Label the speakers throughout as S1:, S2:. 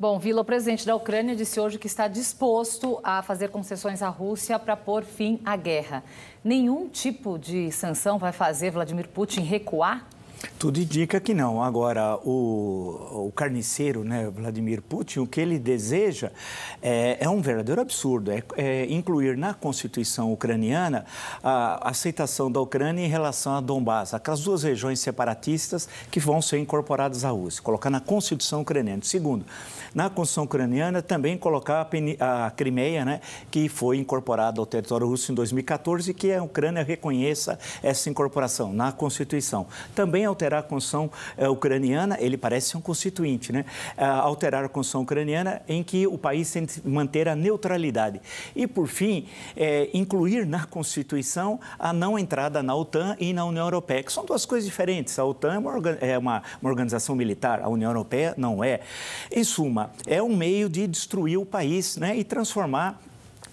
S1: Bom, Vila, o presidente da Ucrânia disse hoje que está disposto a fazer concessões à Rússia para pôr fim à guerra. Nenhum tipo de sanção vai fazer Vladimir Putin recuar?
S2: Tudo indica que não. Agora, o, o carniceiro, né, Vladimir Putin, o que ele deseja é, é um verdadeiro absurdo. É, é, incluir na Constituição ucraniana a aceitação da Ucrânia em relação a Donbass, aquelas duas regiões separatistas que vão ser incorporadas à Rússia. Colocar na Constituição ucraniana. Segundo, na Constituição ucraniana também colocar a, a Crimeia, né, que foi incorporada ao território russo em 2014, que a Ucrânia reconheça essa incorporação na Constituição. Também alterar a Constituição uh, ucraniana, ele parece ser um constituinte, né? Uh, alterar a Constituição ucraniana em que o país tem manter a neutralidade. E, por fim, é, incluir na Constituição a não entrada na OTAN e na União Europeia, que são duas coisas diferentes. A OTAN é uma, é uma, uma organização militar, a União Europeia não é. Em suma, é um meio de destruir o país né, e transformar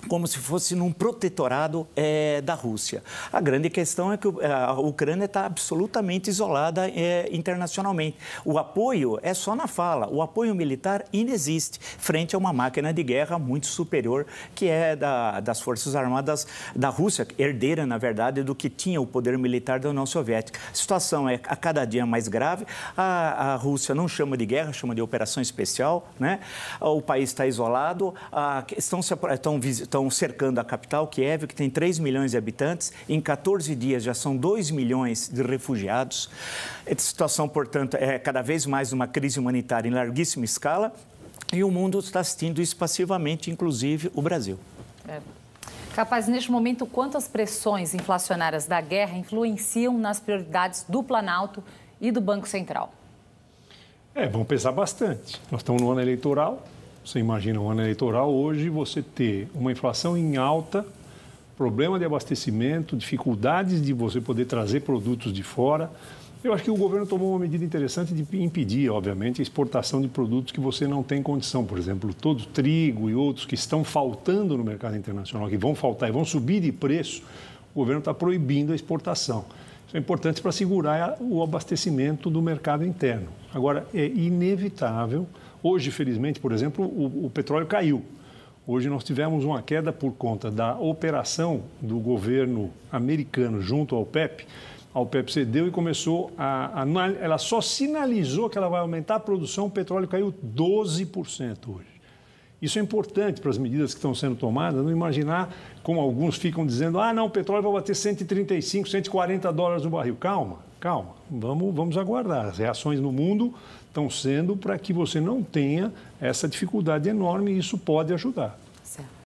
S2: como se fosse num protetorado é, da Rússia. A grande questão é que é, a Ucrânia está absolutamente isolada é, internacionalmente. O apoio é só na fala, o apoio militar inexiste frente a uma máquina de guerra muito superior que é da, das forças armadas da Rússia, herdeira na verdade do que tinha o poder militar da União Soviética. A situação é a cada dia mais grave. A, a Rússia não chama de guerra, chama de operação especial, né? O país está isolado, a, estão, estão, estão estão cercando a capital, Kiev, que tem 3 milhões de habitantes. Em 14 dias já são 2 milhões de refugiados. A situação, portanto, é cada vez mais uma crise humanitária em larguíssima escala. E o mundo está assistindo isso passivamente, inclusive o Brasil.
S1: É. Capaz, neste momento, quantas pressões inflacionárias da guerra influenciam nas prioridades do Planalto e do Banco Central?
S3: É, vão pesar bastante. Nós estamos no ano eleitoral, você imagina um ano eleitoral, hoje você ter uma inflação em alta, problema de abastecimento, dificuldades de você poder trazer produtos de fora. Eu acho que o governo tomou uma medida interessante de impedir, obviamente, a exportação de produtos que você não tem condição. Por exemplo, todo trigo e outros que estão faltando no mercado internacional, que vão faltar e vão subir de preço, o governo está proibindo a exportação. Isso é importante para segurar o abastecimento do mercado interno. Agora, é inevitável Hoje, felizmente, por exemplo, o, o petróleo caiu. Hoje nós tivemos uma queda por conta da operação do governo americano junto ao PEP. A OPEP cedeu e começou a, a. Ela só sinalizou que ela vai aumentar a produção, o petróleo caiu 12% hoje. Isso é importante para as medidas que estão sendo tomadas, não imaginar como alguns ficam dizendo, ah, não, o petróleo vai bater 135, 140 dólares no barril. Calma, calma, vamos, vamos aguardar. As reações no mundo estão sendo para que você não tenha essa dificuldade enorme e isso pode ajudar. Certo.